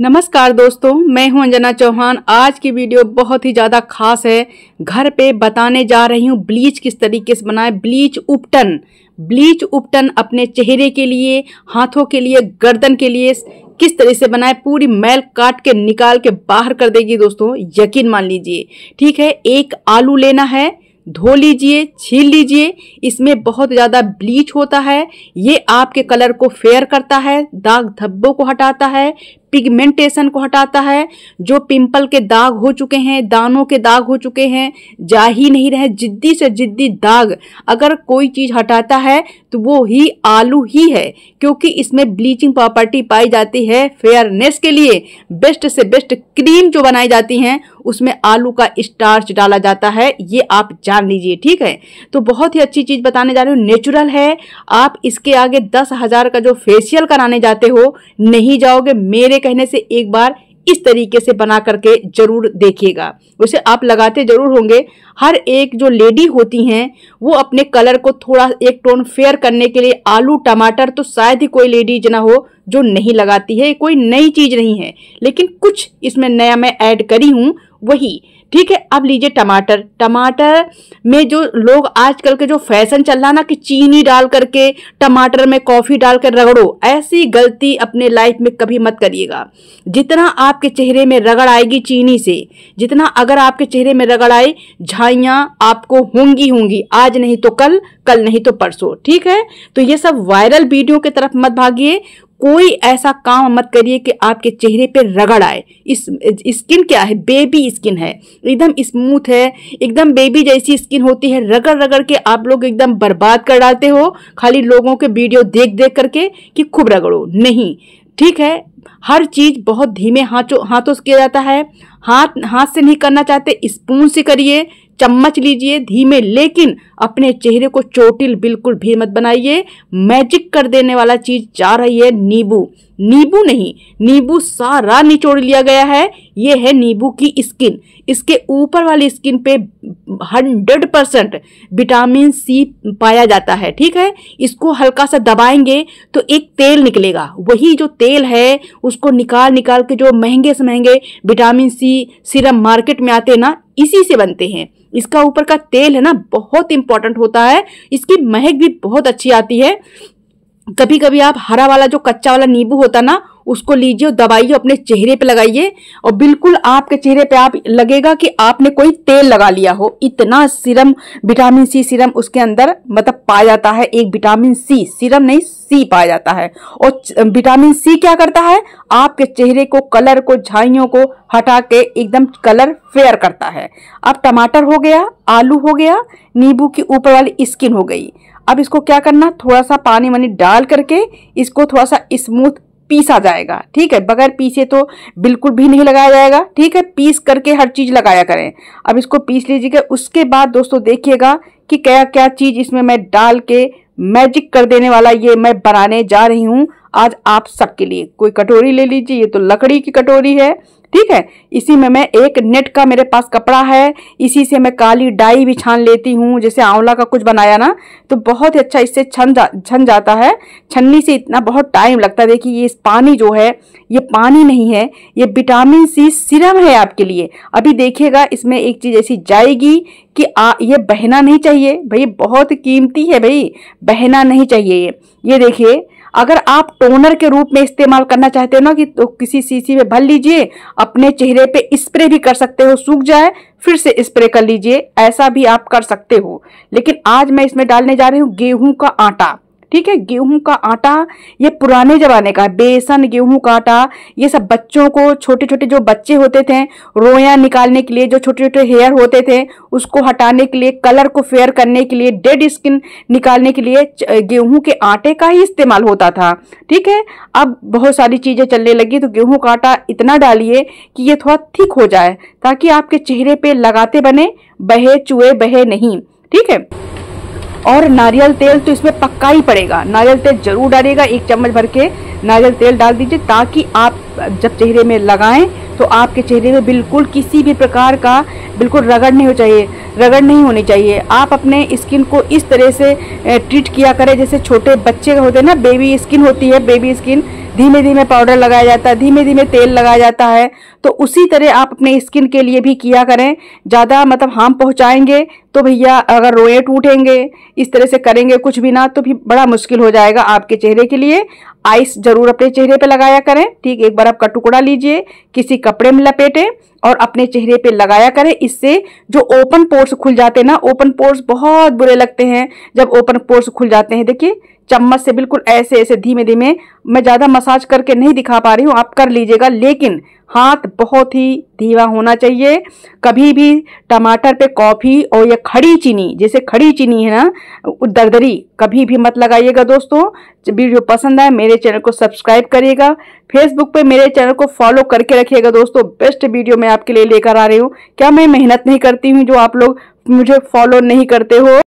नमस्कार दोस्तों मैं हूं अंजना चौहान आज की वीडियो बहुत ही ज़्यादा खास है घर पे बताने जा रही हूं ब्लीच किस तरीके से बनाए ब्लीच उपटन ब्लीच उपटन अपने चेहरे के लिए हाथों के लिए गर्दन के लिए किस तरह से बनाए पूरी मैल काट के निकाल के बाहर कर देगी दोस्तों यकीन मान लीजिए ठीक है एक आलू लेना है धो लीजिए छील लीजिए इसमें बहुत ज़्यादा ब्लीच होता है ये आपके कलर को फेयर करता है दाग धब्बों को हटाता है पिगमेंटेशन को हटाता है जो पिंपल के दाग हो चुके हैं दानों के दाग हो चुके हैं जा ही नहीं रहे जिद्दी से जिद्दी दाग अगर कोई चीज़ हटाता है तो वो ही आलू ही है क्योंकि इसमें ब्लीचिंग प्रॉपर्टी पाई जाती है फेयरनेस के लिए बेस्ट से बेस्ट क्रीम जो बनाई जाती हैं उसमें आलू का स्टार्च डाला जाता है ये आप जान लीजिए ठीक है तो बहुत ही अच्छी चीज़ बताने जा रही हूँ नेचुरल है आप इसके आगे दस हज़ार का जो फेशियल कराने जाते हो नहीं जाओगे मेरे कहने से एक बार इस तरीके से बना करके जरूर देखिएगा उसे आप लगाते जरूर होंगे हर एक जो लेडी होती हैं वो अपने कलर को थोड़ा एक टोन फेयर करने के लिए आलू टमाटर तो शायद ही कोई लेडी जना हो जो नहीं लगाती है कोई नई चीज़ नहीं है लेकिन कुछ इसमें नया मैं ऐड करी हूँ वही ठीक है अब लीजिए टमाटर टमाटर में जो लोग आजकल के जो फैशन चल रहा ना कि चीनी डाल करके टमाटर में कॉफ़ी डाल कर रगड़ो ऐसी गलती अपने लाइफ में कभी मत करिएगा जितना आपके चेहरे में रगड़ आएगी चीनी से जितना अगर आपके चेहरे में रगड़ आए झाइयाँ आपको होंगी होंगी आज नहीं तो कल कल नहीं तो परसों ठीक है तो ये सब वायरल वीडियो की तरफ मत भागी कोई ऐसा काम मत करिए कि आपके चेहरे पे रगड़ आए इस स्किन क्या है बेबी स्किन है एकदम स्मूथ है एकदम बेबी जैसी स्किन होती है रगड़ रगड़ के आप लोग एकदम बर्बाद कर डालते हो खाली लोगों के वीडियो देख देख करके कि खूब रगड़ो नहीं ठीक है हर चीज़ बहुत धीमे हाथों हाथों से किया जाता है हाथ हाथ से नहीं करना चाहते स्पून से करिए चम्मच लीजिए धीमे लेकिन अपने चेहरे को चोटिल बिल्कुल भी मत बनाइए मैजिक कर देने वाला चीज़ जा रही है नींबू नींबू नहीं नींबू सारा निचोड़ लिया गया है ये है नींबू की स्किन इसके ऊपर वाली स्किन पे हंड्रेड परसेंट विटामिन सी पाया जाता है ठीक है इसको हल्का सा दबाएंगे तो एक तेल निकलेगा वही जो तेल है उसको निकाल निकाल के जो महंगे से महंगे विटामिन सी सिरम मार्केट में आते हैं ना इसी से बनते हैं इसका ऊपर का तेल है ना बहुत इंपॉर्टेंट होता है इसकी महक भी बहुत अच्छी आती है कभी कभी आप हरा वाला जो कच्चा वाला नींबू होता ना उसको लीजिए और दबाइए अपने चेहरे पे लगाइए और बिल्कुल आपके चेहरे पे आप लगेगा कि आपने कोई तेल लगा लिया हो इतना सीरम विटामिन सी सीरम उसके अंदर मतलब पाया जाता है एक विटामिन सी सीरम नहीं सी पाया जाता है और विटामिन सी क्या करता है आपके चेहरे को कलर को झाइयों को हटा के एकदम कलर फेयर करता है अब टमाटर हो गया आलू हो गया नींबू की ऊपर वाली स्किन हो गई अब इसको क्या करना थोड़ा सा पानी वानी डाल करके इसको थोड़ा सा स्मूथ पीसा जाएगा ठीक है बगैर पीसे तो बिल्कुल भी नहीं लगाया जाएगा ठीक है पीस करके हर चीज़ लगाया करें अब इसको पीस लीजिएगा उसके बाद दोस्तों देखिएगा कि क्या क्या चीज़ इसमें मैं डाल के मैजिक कर देने वाला ये मैं बनाने जा रही हूँ आज आप सबके लिए कोई कटोरी ले लीजिए ये तो लकड़ी की कटोरी है ठीक है इसी में मैं एक नेट का मेरे पास कपड़ा है इसी से मैं काली डाई भी छान लेती हूँ जैसे आंवला का कुछ बनाया ना तो बहुत ही अच्छा इससे छन जा छन जाता है छन्नी से इतना बहुत टाइम लगता है देखिए ये पानी जो है ये पानी नहीं है ये विटामिन सी सिरम है आपके लिए अभी देखिएगा इसमें एक चीज़ ऐसी जाएगी कि आ, ये बहना नहीं चाहिए भाई बहुत कीमती है भाई बहना नहीं चाहिए ये ये देखिए अगर आप टोनर के रूप में इस्तेमाल करना चाहते हो ना कि तो किसी सीसी में भर लीजिए अपने चेहरे पे स्प्रे भी कर सकते हो सूख जाए फिर से स्प्रे कर लीजिए ऐसा भी आप कर सकते हो लेकिन आज मैं इसमें डालने जा रही हूँ गेहूं का आटा ठीक है गेहूं का आटा ये पुराने जमाने का बेसन गेहूं का आटा ये सब बच्चों को छोटे छोटे जो बच्चे होते थे रोया निकालने के लिए जो छोटे छोटे हेयर होते थे उसको हटाने के लिए कलर को फेयर करने के लिए डेड स्किन निकालने के लिए गेहूं के आटे का ही इस्तेमाल होता था ठीक है अब बहुत सारी चीज़ें चलने लगी तो गेहूं का आटा इतना डालिए कि ये थोड़ा थिक हो जाए ताकि आपके चेहरे पे लगाते बने बहे चुए बहे नहीं ठीक है और नारियल तेल तो इसमें पक्का ही पड़ेगा नारियल तेल जरूर डालिएगा एक चम्मच भर के नारियल तेल डाल दीजिए ताकि आप जब चेहरे में लगाएं तो आपके चेहरे में बिल्कुल किसी भी प्रकार का बिल्कुल रगड़ नहीं हो चाहिए रगड़ नहीं होनी चाहिए आप अपने स्किन को इस तरह से ट्रीट किया करें जैसे छोटे बच्चे होते हैं ना बेबी स्किन होती है बेबी स्किन धीमे धीमे पाउडर लगाया जाता है धीमे धीमे तेल लगाया जाता है तो उसी तरह आप अपने स्किन के लिए भी किया करें ज़्यादा मतलब हार्म पहुँचाएंगे तो भैया अगर रोए टूटेंगे इस तरह से करेंगे कुछ भी ना तो भी बड़ा मुश्किल हो जाएगा आपके चेहरे के लिए आइस जरूर अपने चेहरे पर लगाया करें ठीक एक बार आपका टुकड़ा लीजिए किसी कपड़े में लपेटें और अपने चेहरे पे लगाया करें इससे जो ओपन पोर्स खुल जाते हैं ना ओपन पोर्स बहुत बुरे लगते हैं जब ओपन पोर्स खुल जाते हैं देखिए चम्मच से बिल्कुल ऐसे ऐसे धीमे धीमे मैं ज़्यादा मसाज करके नहीं दिखा पा रही हूँ आप कर लीजिएगा लेकिन हाथ बहुत ही धीमा होना चाहिए कभी भी टमाटर पे कॉफ़ी और या खड़ी चीनी जैसे खड़ी चीनी है ना दरदरी कभी भी मत लगाइएगा दोस्तों वीडियो पसंद आए मेरे चैनल को सब्सक्राइब करिएगा फेसबुक पे मेरे चैनल को फॉलो करके रखिएगा दोस्तों बेस्ट वीडियो मैं आपके लिए लेकर आ रही हूँ क्या मैं मेहनत नहीं करती हूँ जो आप लोग मुझे फॉलो नहीं करते हो